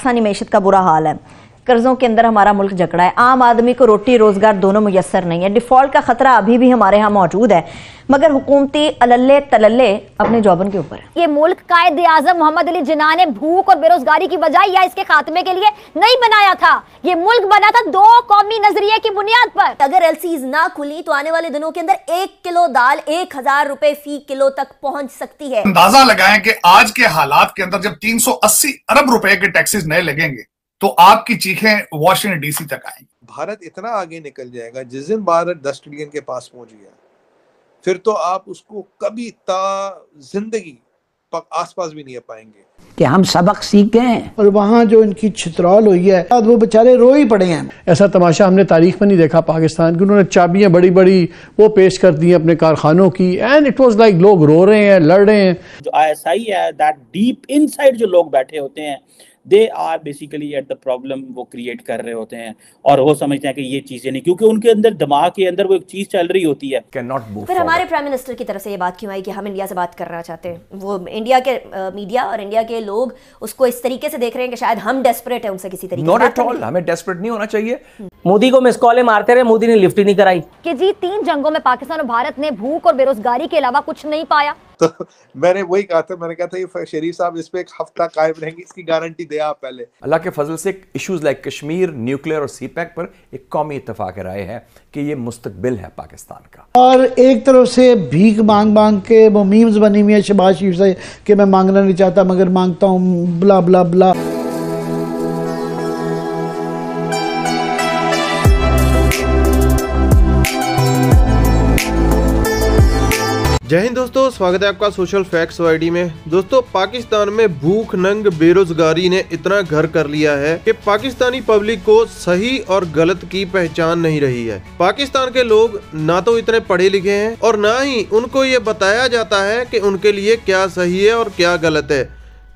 पाकिस्तानी मीशत का बुरा हाल है कर्जों के अंदर हमारा मुल्क जकड़ा है आम आदमी को रोटी रोजगार दोनों मुयसर नहीं है डिफॉल्ट का खतरा अभी भी हमारे यहाँ मौजूद है मगर हुकूमती अलल्ले तलल्ले अपने जॉबन के ऊपर ये मुल्क कायद आजम मोहम्मद अली जिना ने भूख और बेरोजगारी की बजाय या इसके खात्मे के लिए नहीं बनाया था ये मुल्क बना था दो कौमी नजरिए की बुनियाद पर अगर एलसीज ना खुली तो आने वाले दिनों के अंदर एक किलो दाल एक हजार रुपए फी किलो तक पहुंच सकती है अंदाजा लगाए की आज के हालात के अंदर जब तीन सौ अस्सी अरब रुपए के टैक्सेस नए लगेंगे तो आपकी चीखें वॉशिंगटन डीसी तक आएंगी भारत इतना आगे निकल जाएगा जिस दिन भारत दस ट्रिलियन के पास पहुंच गया फिर तो आप उसको कभी ता जिंदगी आसपास भी नहीं पाएंगे कि हम सबक सीख गए और वहाँ जो इनकी छतरौल हुई है वो बेचारे रो ही पड़े हैं ऐसा तमाशा हमने तारीख में नहीं देखा पाकिस्तान की उन्होंने चाबियाँ बड़ी बड़ी वो पेश कर दी अपने कारखानों की एंड इट वाज लाइक लोग रो रहे हैं लड़ रहे हैं जो आई एस आई है दैट डीप इनसाइड जो लोग बैठे होते हैं they are basically at the problem वो क्रिएट कर रहे होते हैं और वो समझते हैं कि ये चीज़ें नहीं क्योंकि उनके अंदर दिमाग के अंदर वो एक चीज़ चल रही होती है फिर हमारे प्राइम मिनिस्टर की तरफ से ये बात क्यों आई कि हम इंडिया से बात करना चाहते हैं वो इंडिया के मीडिया uh, और इंडिया के लोग उसको इस तरीके से देख रहे हैं कि शायद हम डेस्परेट है उनसे किसी तरीके नॉट एट ऑल हमें डेस्परेट नहीं होना चाहिए हम्म। मोदी को मिस कॉले मारते रहे मोदी ने लिफ्ट ही नहीं कराई कि जी तीन जंगों में पाकिस्तान और भारत ने भूख और बेरोजगारी के अलावा कुछ नहीं पाया तो मैंने वही कहा था मैंने कहा था ये शरीफ साहब इस पर एक हफ्ता कायम रहेंगे इसकी गारंटी दे आप पहले अल्लाह के फजल से इशूज़ लाइक कश्मीर न्यूक्लियर और सीपैक पर एक कौमी इतफाक राय है कि ये मुस्तबिल है पाकिस्तान का और एक तरफ से भीख मांग मांग के वो मीम्स बनी हुई है शबाज शरीफ से कि मैं मांगना नहीं चाहता मगर मांगता हूँ बला बला बला जय हिंद दोस्तों स्वागत है आपका सोशल फैक्ट्स वाईडी में दोस्तों पाकिस्तान में भूख नंग बेरोजगारी ने इतना घर कर लिया है कि पाकिस्तानी पब्लिक को सही और गलत की पहचान नहीं रही है पाकिस्तान के लोग ना तो इतने पढ़े लिखे हैं और ना ही उनको ये बताया जाता है कि उनके लिए क्या सही है और क्या गलत है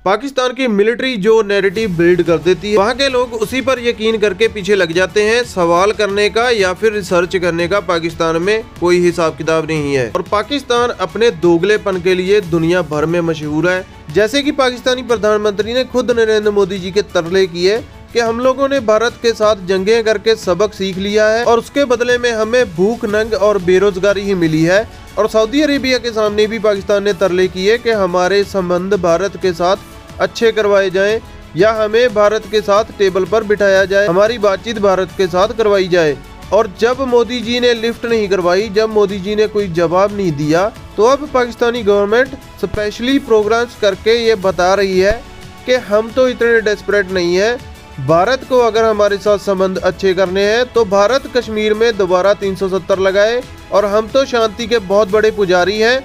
पाकिस्तान की मिलिट्री जो नैरेटिव बिल्ड कर देती है वहाँ के लोग उसी पर यकीन करके पीछे लग जाते हैं सवाल करने का या फिर रिसर्च करने का पाकिस्तान में कोई हिसाब किताब नहीं है और पाकिस्तान अपने दोगलेपन के लिए दुनिया भर में मशहूर है जैसे कि पाकिस्तानी प्रधानमंत्री ने खुद नरेंद्र मोदी जी के तरले किए कि हम लोगों ने भारत के साथ जंगे करके सबक सीख लिया है और उसके बदले में हमें भूख नंग और बेरोजगारी ही मिली है और सऊदी अरेबिया के सामने भी पाकिस्तान ने तरले किए कि हमारे संबंध भारत के साथ अच्छे करवाए जाएं या हमें भारत के साथ टेबल पर बिठाया जाए हमारी बातचीत भारत के साथ करवाई जाए और जब मोदी जी ने लिफ्ट नहीं करवाई जब मोदी जी ने कोई जवाब नहीं दिया तो अब पाकिस्तानी गवर्नमेंट स्पेशली प्रोग्राम्स करके ये बता रही है कि हम तो इतने डेस्परेट नहीं है भारत को अगर हमारे साथ संबंध अच्छे करने हैं तो भारत कश्मीर में दोबारा 370 लगाए और हम तो शांति के बहुत बड़े पुजारी हैं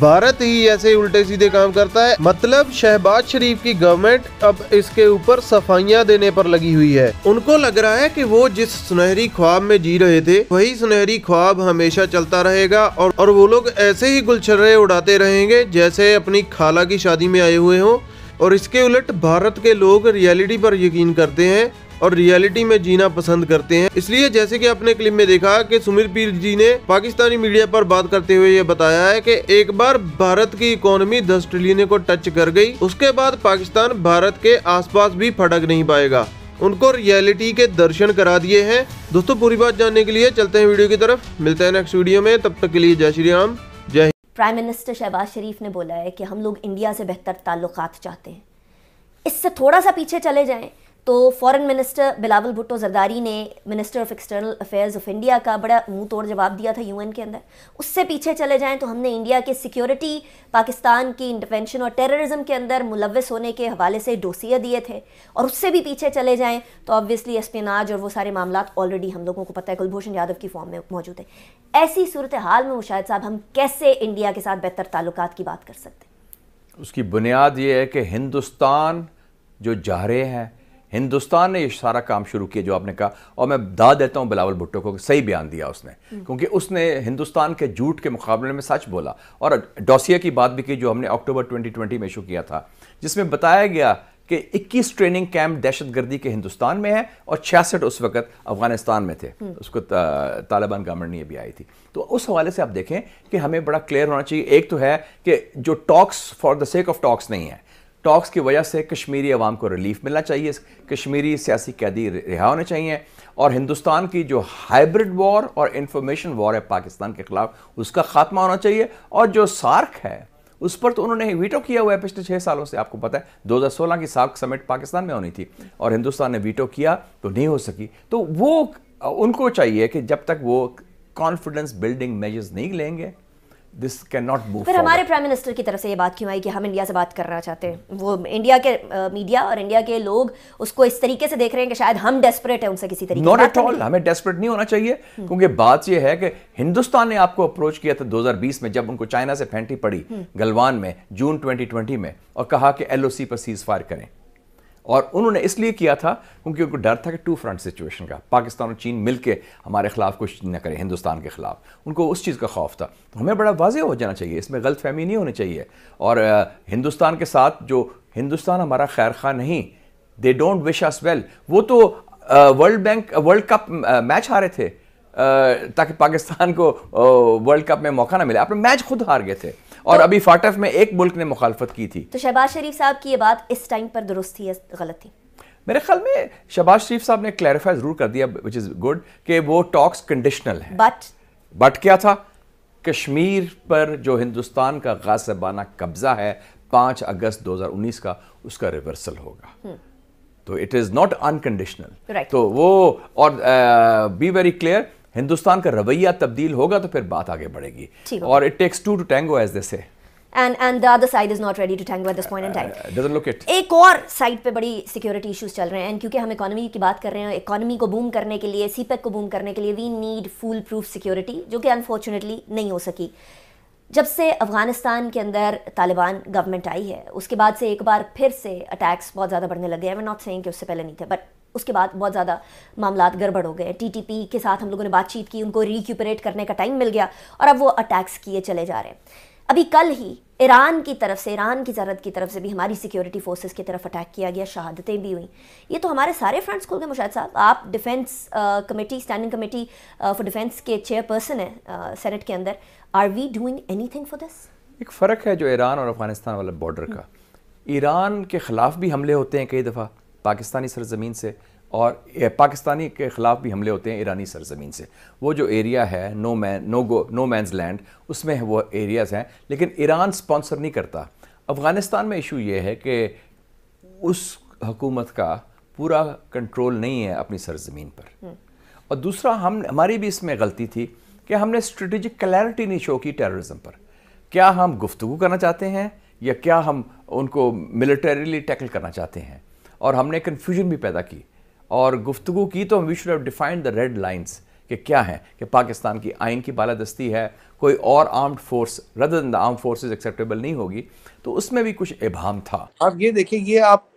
भारत ही ऐसे उल्टे सीधे काम करता है मतलब शहबाज शरीफ की गवर्नमेंट अब इसके ऊपर सफाइयां देने पर लगी हुई है उनको लग रहा है कि वो जिस सुनहरी ख्वाब में जी रहे थे वही सुनहरी ख्वाब हमेशा चलता रहेगा और, और वो लोग ऐसे ही गुलछर्रे उड़ाते रहेंगे जैसे अपनी खाला की शादी में आए हुए हों और इसके उलट भारत के लोग रियलिटी पर यकीन करते हैं और रियलिटी में जीना पसंद करते हैं इसलिए जैसे कि आपने क्लिप में देखा कि सुमित पीर जी ने पाकिस्तानी मीडिया पर बात करते हुए ये बताया है कि एक बार भारत की इकोनॉमी दस ट्रिलियन को टच कर गई उसके बाद पाकिस्तान भारत के आसपास भी फटक नहीं पाएगा उनको रियलिटी के दर्शन करा दिए हैं दोस्तों पूरी बात जानने के लिए चलते हैं वीडियो की तरफ मिलते हैं नेक्स्ट वीडियो में तब तक के लिए जय श्री राम जय प्राइम मिनिस्टर शहबाज शरीफ ने बोला है कि हम लोग इंडिया से बेहतर ताल्लुकात चाहते हैं इससे थोड़ा सा पीछे चले जाएं तो फॉरेन मिनिस्टर बिलावल भुट्टो जरदारी ने minister of external affairs of India का बड़ा मुंह तोड़ जवाब दिया था यूएन के अंदर उससे पीछे चले जाएं तो हमने इंडिया के सिक्योरिटी पाकिस्तान की इंटरवेंशन और टेररिज्म के अंदर मुलविस होने के हवाले से डोसिया दिए थे और उससे भी पीछे चले जाएँ तो ऑब्वियसली एस और वो सारे मामला ऑलरेडी हम लोगों को पता है कुलभूषण यादव की फॉर्म में मौजूद है ऐसी सूरत हाल में मुशाह साहब हम कैसे इंडिया के साथ बेहतर ताल्लुक की बात कर सकते हैं उसकी बुनियाद ये है कि हिंदुस्तान जो जा रहे हैं हिंदुस्तान ने ये सारा काम शुरू किया जो आपने कहा और मैं दा देता हूँ बिलावल भुट्टो को सही बयान दिया उसने क्योंकि उसने हिंदुस्तान के झूठ के मुकाबले में सच बोला और डोसिया की बात भी की जो हमने अक्टूबर 2020 में इशू किया था जिसमें बताया गया कि 21 ट्रेनिंग कैंप दहशतगर्दी के हिंदुस्तान में है और छियासठ उस वक्त अफगानिस्तान में थे हम्म। उसको तालिबान गवर्नमेंट ने भी आई थी तो उस हवाले से आप देखें कि हमें बड़ा क्लियर होना चाहिए एक तो है कि जो talks for the sake of talks नहीं है टॉक्स की वजह से कश्मीरी अवाम को रिलीफ मिलना चाहिए कश्मीरी सियासी कैदी रिहा होने चाहिए और हिंदुस्तान की जो हाइब्रिड वॉर और इंफॉर्मेशन वॉर है पाकिस्तान के ख़िलाफ़ उसका खात्मा होना चाहिए और जो सार्क है उस पर तो उन्होंने वीटो किया हुआ है पिछले छः सालों से आपको पता है 2016 की सार्क समिट पाकिस्तान में होनी थी और हिंदुस्तान ने वीटो किया तो नहीं हो सकी तो वो उनको चाहिए कि जब तक वो कॉन्फिडेंस बिल्डिंग मेजर्स नहीं लेंगे दिस कैन नॉट मूव फिर हमारे प्राइम मिनिस्टर की तरफ से ये बात क्यों आई कि हम इंडिया से बात करना चाहते हैं वो इंडिया के मीडिया और इंडिया के लोग उसको इस तरीके से देख रहे हैं कि शायद हम डेस्परेट हैं उनसे किसी तरीके नॉट एट ऑल हमें डेस्परेट नहीं होना चाहिए हम्म। क्योंकि बात यह है कि हिंदुस्तान ने आपको अप्रोच किया था दो में जब उनको चाइना से फेंटी पड़ी हम्म। गलवान में जून ट्वेंटी में और कहा कि एल पर सीज फायर करें और उन्होंने इसलिए किया था क्योंकि उनको डर था कि टू फ्रंट सिचुएशन का पाकिस्तान और चीन मिलके हमारे खिलाफ कुछ न करें हिंदुस्तान के खिलाफ उनको उस चीज़ का खौफ था तो हमें बड़ा वाजे हो जाना चाहिए इसमें गलत फहमी नहीं होनी चाहिए और हिंदुस्तान के साथ जो हिंदुस्तान हमारा खैर खा नहीं they don't wish us well वो तो world bank world cup match हारे थे ताकि पाकिस्तान को वर्ल्ड कप में मौका ना मिले अपने मैच खुद हार गए थे और तो, अभी फाटफ में एक मुल्क ने मुखालफत की थी तो शहबाज शरीफ साहब की ये बात इस टाइम पर दुरुस्त थी गलत थी मेरे ख्याल में शहबाज शरीफ साहब ने क्लैरिफाई जरूर कर दिया विच इज़ गुड कि वो टॉक्स कंडीशनल है बट बट क्या था कश्मीर पर जो हिंदुस्तान का गासबाना कब्जा है पांच अगस्त 2019 का उसका रिवर्सल होगा hmm. तो इट इज़ नॉट अनकंडीशनल तो वो और बी वेरी क्लियर हिंदुस्तान का रवैया तब्दील होगा तो फिर बात आगे बढ़ेगी और it takes two to tango as this and and the other side is not ready to tango at this point in time uh, uh doesn't look it एक और साइड पे बड़ी security issues चल रहे हैं क्योंकि हम economy की बात कर रहे हैं economy को boom करने के लिए cpec e को boom करने के लिए we need full proof security जो कि अनफॉर्चुनेटली नहीं हो सकी जब से अफ़गानिस्तान के अंदर तालिबान गवर्नमेंट आई है उसके बाद से एक बार फिर से अटैक्स बहुत ज़्यादा बढ़ने लगे हैं वे नॉट सेइंग कि उससे पहले नहीं थे बट उसके बाद बहुत ज़्यादा मामला गड़बड़ हो गए टीटीपी के साथ हम लोगों ने बातचीत की उनको रिक्यूपरेट करने का टाइम मिल गया और अब वो अटैक्स किए चले जा रहे हैं अभी कल ही ईरान की तरफ से ईरान की ज़रूरत की तरफ से भी हमारी सिक्योरिटी फोर्सेस की तरफ अटैक किया गया शहादतें भी हुई ये तो हमारे सारे फ्रंट्स खुल गए मुशाद साहब आप defence committee standing committee for defence के चेयरपर्सन हैं सेनेट के अंदर are we doing any for this एक फ़र्क है जो ईरान और अफगानिस्तान वाले बॉर्डर का ईरान के ख़िलाफ़ भी हमले होते हैं कई दफ़ा पाकिस्तानी सरजमीन से और पाकिस्तानी के ख़िलाफ़ भी हमले होते हैं ईरानी सरजमीन से वो जो एरिया है no man no go no man's land उसमें वो एरियाज़ हैं लेकिन ईरान स्पॉन्सर नहीं करता अफ़गानिस्तान में इशू ये है कि उस हकूमत का पूरा कंट्रोल नहीं है अपनी सरजमीन पर हम्म। और दूसरा हम हमारी भी इसमें गलती थी कि हमने स्ट्रेटजिक क्लैरिटी नहीं शो की टेररिज्म पर क्या हम गुफ्तु करना चाहते हैं या क्या हम उनको मिलिटरीली टैकल करना चाहते हैं और हमने कन्फ्यूजन भी पैदा की और गुफ्तु की तो we should have defined the red lines कि क्या है कि पाकिस्तान की आइन की बालादस्ती है कोई और armed force rather the arm forces acceptable नहीं होगी तो उसमें भी कुछ इबाम था आप ये देखिए ये आप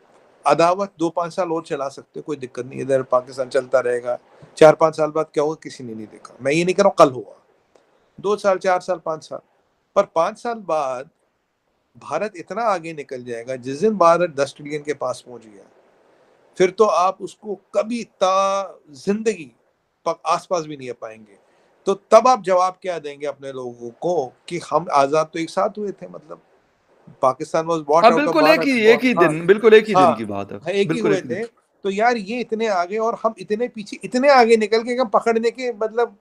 अदावत दो पाँच साल और चला सकते कोई दिक्कत नहीं इधर पाकिस्तान चलता रहेगा चार पाँच साल बाद क्या होगा किसी ने नहीं देखा मैं ये नहीं कह रहा हूँ कल हुआ दो साल चार साल पाँच साल पर पाँच साल बाद भारत इतना आगे निकल जाएगा जिस दिन भारत दस ट्रिलियन के पास पहुंच गया फिर तो आप उसको कभी ता जिंदगी आसपास भी नहीं आ पाएंगे तो तब आप जवाब क्या देंगे अपने लोगों को कि हम आजाद तो एक साथ हुए थे मतलब पाकिस्तान वॉज बॉट हाँ, बिल्कुल एक ही एक ही दिन हाँ, बिल्कुल एक ही दिन हाँ, की बात है एक ही हुए थे तो यार ये इतने आगे और हम इतने पीछे इतने आगे निकल के हम पकड़ने के मतलब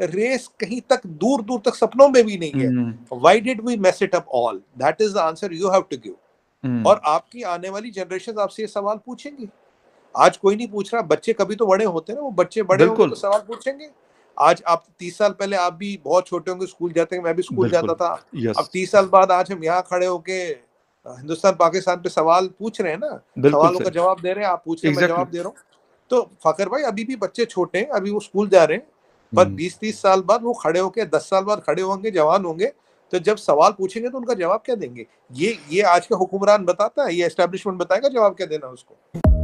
रेस कहीं तक दूर दूर तक सपनों में भी नहीं है why did we mess it up all that is the answer you have to give और आपकी आने वाली जनरेशन आपसे ये सवाल पूछेंगी आज कोई नहीं पूछ रहा बच्चे कभी तो बड़े होते ना वो बच्चे बड़े होंगे तो सवाल पूछेंगे आज आप तीस साल पहले आप भी बहुत छोटे होंगे स्कूल जाते हैं मैं भी स्कूल जाता था अब तीस साल बाद आज हम यहाँ खड़े होके हिंदुस्तान पाकिस्तान पे सवाल पूछ रहे हैं ना सवालों का जवाब दे रहे हैं आप पूछ रहे हैं जवाब दे रहा हूँ तो फकर भाई अभी भी बच्चे छोटे हैं अभी वो स्कूल जा रहे हैं पर हम्म। बीस तीस साल बाद वो खड़े होके दस साल बाद खड़े होंगे जवान होंगे तो जब सवाल पूछेंगे तो उनका जवाब क्या देंगे ये ये आज का हुक्मरान बताता है ये एस्टेब्लिशमेंट बताएगा जवाब क्या देना उसको